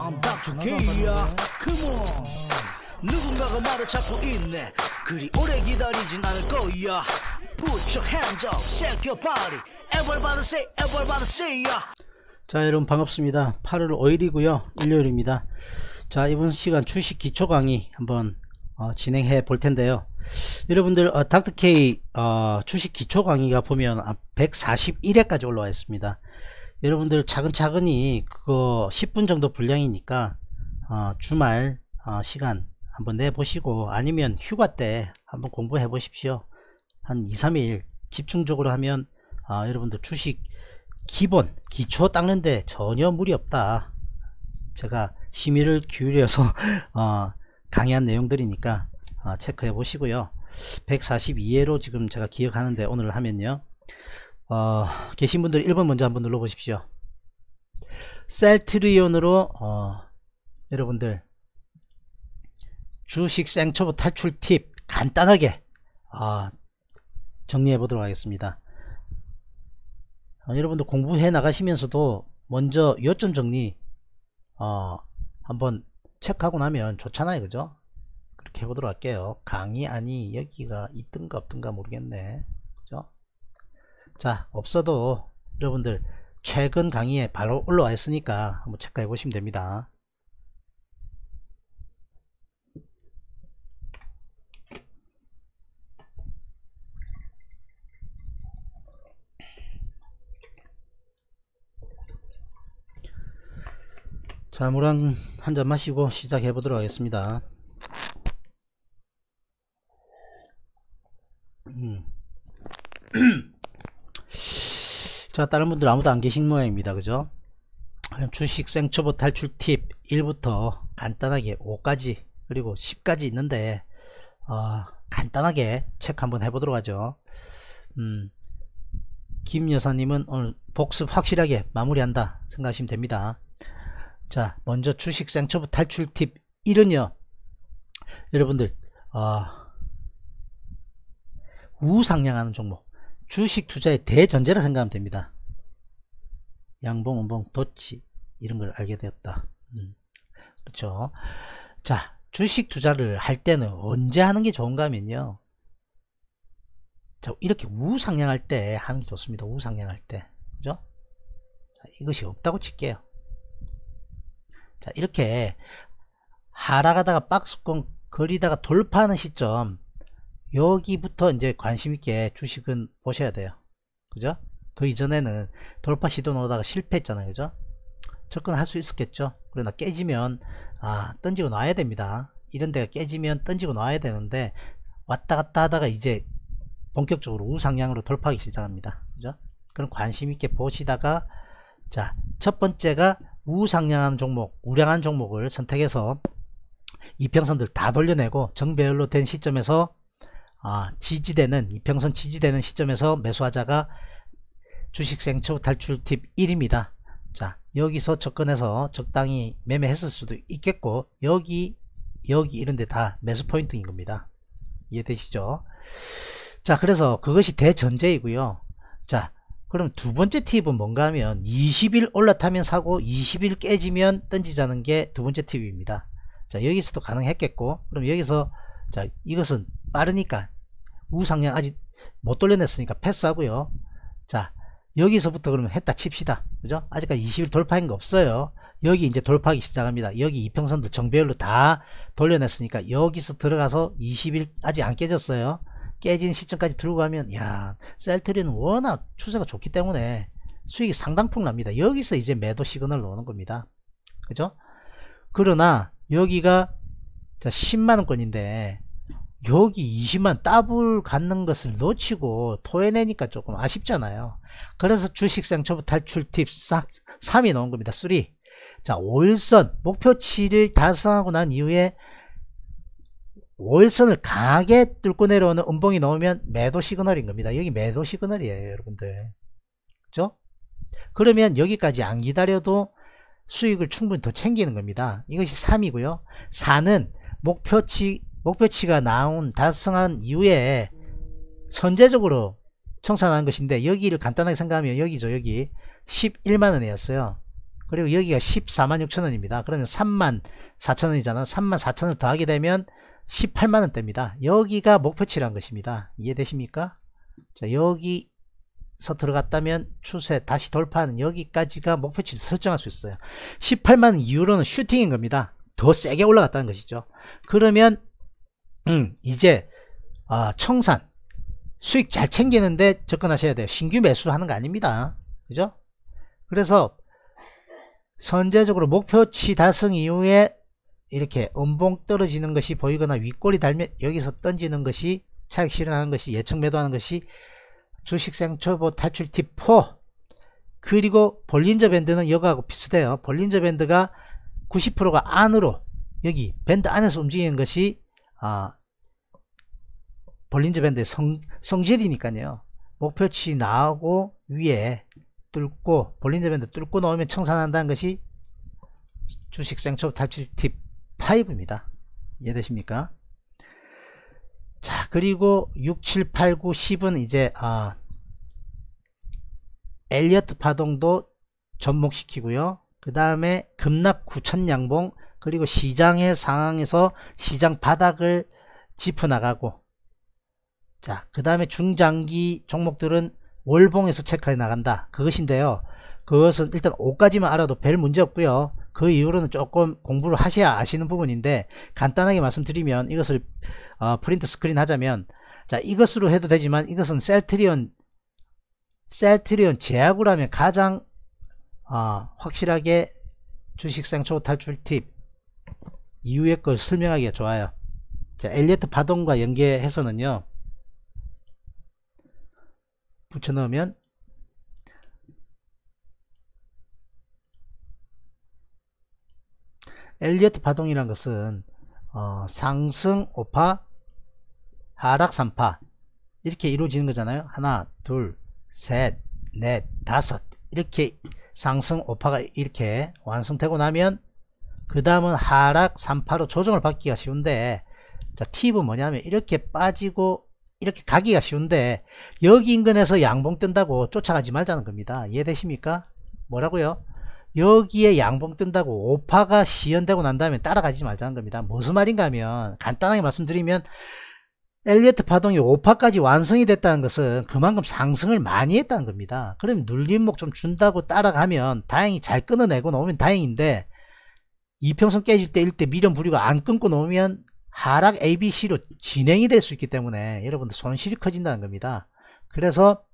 I'm back to Kia. E Come on. 누군가가 말을 찾고 있네. 그리 오래 기다리진 않을 거야. Put your hands up, shake your body. Everybody say, everybody say, yeah. 자, 여러분 반갑습니다. 8월 5일이고요. 일요일입니다. 자, 이번 시간 주식 기초 강의 한번 어, 진행해 볼 텐데요. 여러분들 어, 닥터케 어, 주식 기초 강의가 보면 141회까지 올라와 있습니다. 여러분들 차근차근히 그거 10분 정도 분량이니까 어, 주말 어, 시간 한번 내보시고 아니면 휴가 때 한번 공부해 보십시오 한 2, 3일 집중적으로 하면 어, 여러분들 주식 기본 기초 닦는데 전혀 무리 없다 제가 심의를 기울여서 어, 강의한 내용들이니까 어, 체크해 보시고요 142회로 지금 제가 기억하는데 오늘 하면요 어, 계신 분들 1번 먼저 한번 눌러보십시오. 셀트리온으로 어, 여러분들 주식 생초보 탈출 팁 간단하게 어, 정리해 보도록 하겠습니다. 어, 여러분들 공부해 나가시면서도 먼저 요점 정리 어, 한번 체크하고 나면 좋잖아요 그죠? 그렇게 해보도록 할게요. 강의 아니 여기가 있든가 없든가 모르겠네. 자 없어도 여러분들 최근 강의에 바로 올라와 있으니까 한번 체크해 보시면 됩니다 자물 한 잔 마시고 시작해 보도록 하겠습니다 자 다른 분들 아무도 안 계신 모양입니다 그죠 주식 생초보 탈출 팁 1부터 간단하게 5까지 그리고 10까지 있는데 어, 간단하게 체크 한번 해보도록 하죠 음, 김 여사님은 오늘 복습 확실하게 마무리한다 생각하시면 됩니다 자 먼저 주식 생초보 탈출 팁 1은요 여러분들 어, 우상향하는 종목 주식 투자의 대전제라 생각하면 됩니다. 양봉, 음봉, 도치 이런 걸 알게 되었다. 음. 그렇죠. 자, 주식 투자를 할 때는 언제 하는 게 좋은가 하면요. 자, 이렇게 우상향할 때 하는 게 좋습니다. 우상향할 때. 그죠? 자, 이것이 없다고 칠게요. 자, 이렇게 하락하다가 박스권 거리다가 돌파하는 시점 여기부터 이제 관심 있게 주식은 보셔야 돼요. 그죠? 그 이전에는 돌파 시도 넣다가 실패했잖아요. 그죠? 접근할 수 있었겠죠. 그러나 깨지면 아 던지고 놔야 됩니다. 이런 데가 깨지면 던지고 놔야 되는데 왔다 갔다 하다가 이제 본격적으로 우상향으로 돌파하기 시작합니다. 그죠? 그럼 관심 있게 보시다가 자, 첫 번째가 우상향한 종목, 우량한 종목을 선택해서 이평선들 다 돌려내고 정배열로 된 시점에서 아, 지지되는 이평선 지지되는 시점에서 매수하자가 주식 생초 탈출 팁 1입니다. 자, 여기서 접근해서 적당히 매매했을 수도 있겠고 여기 여기 이런데 다 매수 포인트인 겁니다. 이해되시죠? 자, 그래서 그것이 대전제이고요. 자, 그럼 두 번째 팁은 뭔가 하면 20일 올라타면 사고 20일 깨지면 던지자는 게 두 번째 팁입니다. 자, 여기서도 가능했겠고 그럼 여기서 자, 이것은 빠르니까 우상향 아직 못 돌려냈으니까 패스하고요. 자, 여기서부터 그러면 했다 칩시다. 그죠? 아직까지 20일 돌파한 거 없어요. 여기 이제 돌파하기 시작합니다. 여기 이평선도 정배열로 다 돌려냈으니까 여기서 들어가서 20일 아직 안 깨졌어요. 깨진 시점까지 들고 가면 야 셀트리는 워낙 추세가 좋기 때문에 수익이 상당폭 납니다. 여기서 이제 매도 시그널 오는 겁니다. 그죠? 그러나 여기가 10만원권인데 여기 20만 따블 갖는 것을 놓치고 토해내니까 조금 아쉽잖아요. 그래서 주식 상처부 탈출 팁 3, 3이 나온 겁니다. 3. 자, 5일선, 목표치를 달성하고 난 이후에 5일선을 강하게 뚫고 내려오는 음봉이 나오면 매도 시그널인 겁니다. 여기 매도 시그널이에요, 여러분들. 그죠? 그러면 여기까지 안 기다려도 수익을 충분히 더 챙기는 겁니다. 이것이 3이고요. 4는 목표치 목표치가 나온 달성한 이후에 선제적으로 청산한 것인데 여기를 간단하게 생각하면 여기죠 여기 11만원이었어요 그리고 여기가 14만 6천원입니다 그러면 3만 4천원이잖아요 3만 4천원을 더하게 되면 18만원대입니다 여기가 목표치란 것입니다 이해되십니까 자 여기 서 들어갔다면 추세 다시 돌파하는 여기까지가 목표치를 설정할 수 있어요 18만 원 이후로는 슈팅인 겁니다 더 세게 올라갔다는 것이죠 그러면 음, 이제 아, 청산 수익 잘 챙기는데 접근하셔야 돼요. 신규 매수하는 거 아닙니다. 그죠? 그래서 선제적으로 목표치 달성 이후에 이렇게 음봉 떨어지는 것이 보이거나 윗골이 달면 여기서 던지는 것이 차익 실현하는 것이 예측 매도하는 것이 주식생 초보 탈출 팁4 그리고 볼린저 밴드는 여기하고 비슷해요. 볼린저 밴드가 90%가 안으로 여기 밴드 안에서 움직이는 것이 아, 벌린즈 밴드의 성, 성질이니까요. 목표치 나하고 위에 뚫고 볼린저 밴드 뚫고 넣으면 청산한다는 것이 주식 생첩 탈출 팁 5입니다. 이해되십니까? 자 그리고 6, 7, 8, 9, 10은 이제 아, 엘리어트 파동도 접목시키고요. 그 다음에 급락 9천 양봉 그리고 시장의 상황에서 시장 바닥을 짚어나가고 자, 그 다음에 중장기 종목들은 월봉에서 체크해 나간다. 그것인데요. 그것은 일단 5까지만 알아도 별 문제 없고요. 그 이후로는 조금 공부를 하셔야 아시는 부분인데 간단하게 말씀드리면 이것을 어, 프린트 스크린 하자면 자 이것으로 해도 되지만 이것은 셀트리온 셀트리온 제약으로 하면 가장 어, 확실하게 주식상초 탈출 팁 이후의 것을 설명하기가 좋아요. 자 엘리어트 파동과 연계해서는요. 붙여넣으면 엘리어트 파동이란 것은 어, 상승 5파 하락 3파 이렇게 이루어지는 거잖아요 하나 둘셋넷 다섯 이렇게 상승 5파가 이렇게 완성되고 나면 그 다음은 하락 3파로 조정을 받기가 쉬운데 자 팁은 뭐냐면 이렇게 빠지고 이렇게 가기가 쉬운데 여기 인근에서 양봉 뜬다고 쫓아가지 말자는 겁니다. 이해되십니까? 뭐라고요? 여기에 양봉 뜬다고 오파가 시연되고 난 다음에 따라가지 말자는 겁니다. 무슨 말인가 하면 간단하게 말씀드리면 엘리어트 파동이 오파까지 완성이 됐다는 것은 그만큼 상승을 많이 했다는 겁니다. 그럼 눌림목 좀 준다고 따라가면 다행히 잘 끊어내고 놓으면 다행인데 이평선 깨질 때 1대 미련 부리고 안 끊고 놓으면 하락 ABC로 진행이 될 수 있기 때문에 여러분들 손실이 커진다는 겁니다. 그래서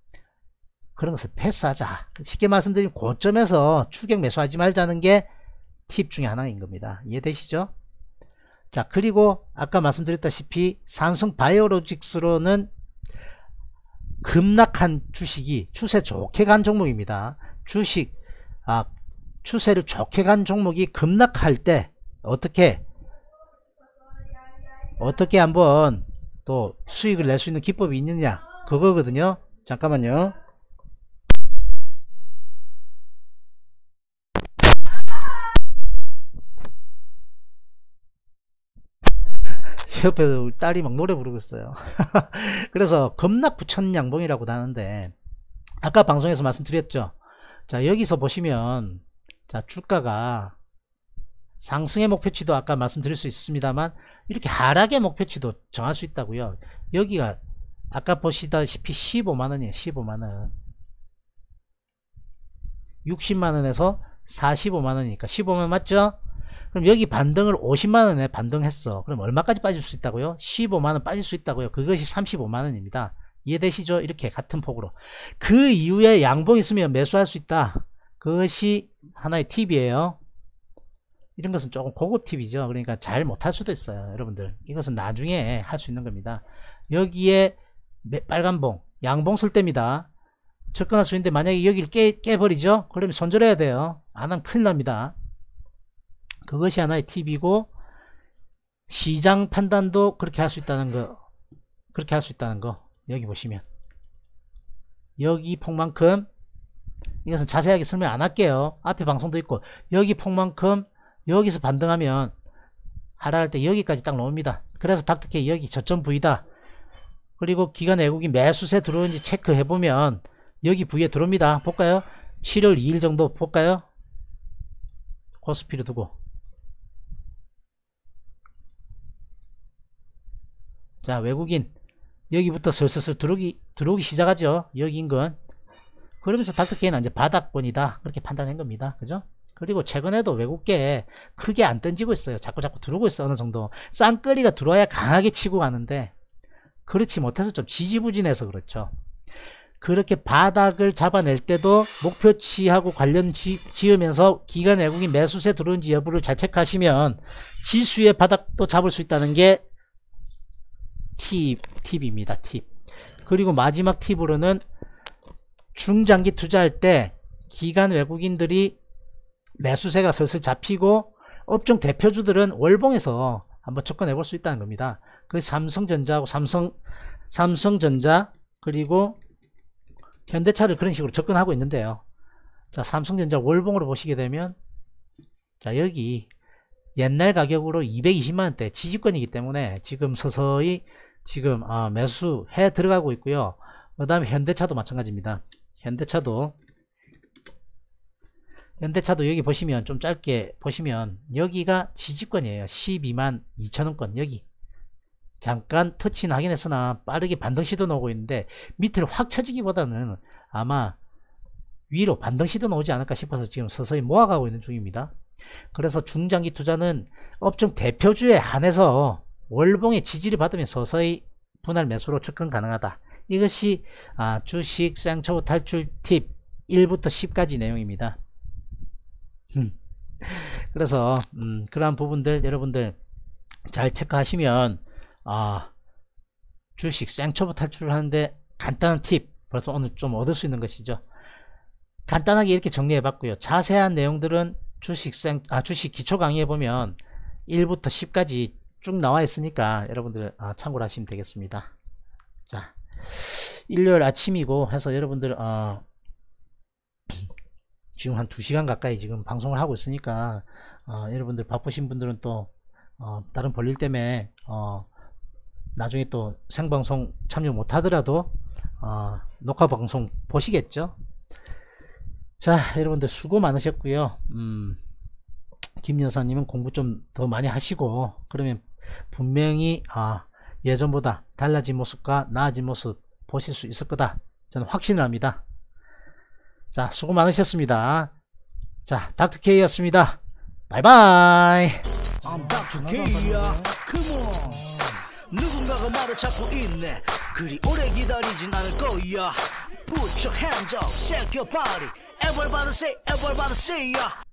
그런 것을 패스하자. 쉽게 말씀드리면 고점에서 추격 매수하지 말자는 게 팁 중에 하나인 겁니다. 이해되시죠? 자 그리고 아까 말씀드렸다시피 삼성 바이오로직스로는 급락한 주식이 추세 좋게 간 종목입니다. 주식 아 추세를 좋게 간 종목이 급락할 때 어떻게 어떻게 한번 또 수익을 낼 수 있는 기법이 있느냐 그거거든요 잠깐만요 옆에서 우리 딸이 막 노래 부르고 있어요 그래서 겁나부천양봉이라고 하는데 아까 방송에서 말씀드렸죠 자 여기서 보시면 자 주가가 상승의 목표치도 아까 말씀드릴 수 있습니다만 이렇게 하락의 목표치도 정할 수 있다고요 여기가 아까 보시다시피 15만원이에요 15만원 60만원에서 45만원이니까 15만원 맞죠? 그럼 여기 반등을 50만원에 반등했어 그럼 얼마까지 빠질 수 있다고요? 15만원 빠질 수 있다고요 그것이 35만원입니다 이해되시죠? 이렇게 같은 폭으로 그 이후에 양봉 있으면 매수할 수 있다 그것이 하나의 팁이에요 이런 것은 조금 고급팁이죠 그러니까 잘 못할 수도 있어요 여러분들 이것은 나중에 할 수 있는 겁니다 여기에 빨간 봉 양봉 쓸 때입니다 접근할 수 있는데 만약에 여기를 깨, 깨버리죠 그러면 손절해야 돼요 안하면 큰일 납니다 그것이 하나의 팁이고 시장 판단도 그렇게 할 수 있다는 거 그렇게 할 수 있다는 거 여기 보시면 여기 폭만큼 이것은 자세하게 설명 안 할게요 앞에 방송도 있고 여기 폭만큼 여기서 반등하면 하락할 때 여기까지 딱 나옵니다. 그래서 닥터케 여기 저점 부위다. 그리고 기관 외국인 매수세 들어오는지 체크해보면 여기 부위에 들어옵니다. 볼까요? 7월 2일 정도 볼까요? 코스피를 두고 자 외국인 여기부터 슬슬슬 들어오기, 들어오기 시작하죠. 여기 인근 그러면서 닥터케이는 이제 바닥권이다. 그렇게 판단한 겁니다. 그죠? 그리고 최근에도 외국계 크게 안 던지고 있어요. 자꾸 자꾸 들어오고 있어 어느 정도. 쌍거리가 들어와야 강하게 치고 가는데 그렇지 못해서 좀 지지부진해서 그렇죠. 그렇게 바닥을 잡아낼 때도 목표치하고 관련 지, 으면서 기관 외국인 매수세 들어온지 여부를 자책하시면 지수의 바닥도 잡을 수 있다는 게 팁, 팁입니다. 팁. 그리고 마지막 팁으로는 중장기 투자할 때 기관 외국인들이 매수세가 슬슬 잡히고 업종 대표주들은 월봉에서 한번 접근해 볼 수 있다는 겁니다. 그 삼성전자하고 삼성 삼성전자 그리고 현대차를 그런 식으로 접근하고 있는데요. 자, 삼성전자 월봉으로 보시게 되면 자, 여기 옛날 가격으로 220만원대 지지권이기 때문에 지금 서서히 지금 아, 매수해 들어가고 있고요. 그 다음에 현대차도 마찬가지입니다. 현대차도 현대차도 여기 보시면 좀 짧게 보시면 여기가 지지권이에요 12만 2천원권 여기 잠깐 터치는 하긴 했으나 빠르게 반등 시도 나오고 있는데 밑으로확 쳐지기보다는 아마 위로 반등 시도 나오지 않을까 싶어서 지금 서서히 모아가고 있는 중입니다 그래서 중장기 투자는 업종 대표주에 한해서 월봉의 지지를 받으면 서서히 분할 매수로 접근 가능하다 이것이 아, 주식 쌍초보 탈출 팁 1부터 10까지 내용입니다 그래서 음, 그러한 부분들 여러분들 잘 체크하시면 아, 주식 생초보 탈출을 하는데 간단한 팁 벌써 오늘 좀 얻을 수 있는 것이죠 간단하게 이렇게 정리해 봤고요 자세한 내용들은 주식 생, 아, 주식 기초 강의에 보면 1부터 10까지 쭉 나와 있으니까 여러분들 아, 참고를 하시면 되겠습니다 자 일요일 아침이고 해서 여러분들 어, 지금 한 2시간 가까이 지금 방송을 하고 있으니까 어, 여러분들 바쁘신 분들은 또 어, 다른 볼일 때문에 어, 나중에 또 생방송 참여 못하더라도 어, 녹화 방송 보시겠죠 자 여러분들 수고 많으셨고요 음, 김 여사님은 공부 좀 더 많이 하시고 그러면 분명히 아, 예전보다 달라진 모습과 나아진 모습 보실 수 있을 거다 저는 확신을 합니다 자, 수고 많으셨습니다. 자, 닥터케이였습니다. 바이바이. I'm 닥터케이야. 컴온. 누군가가 말을 찾고 있네. 그리 오래 기다리진 않을 거야. Put your hands up, shake your body. Everybody say, everybody say, yeah.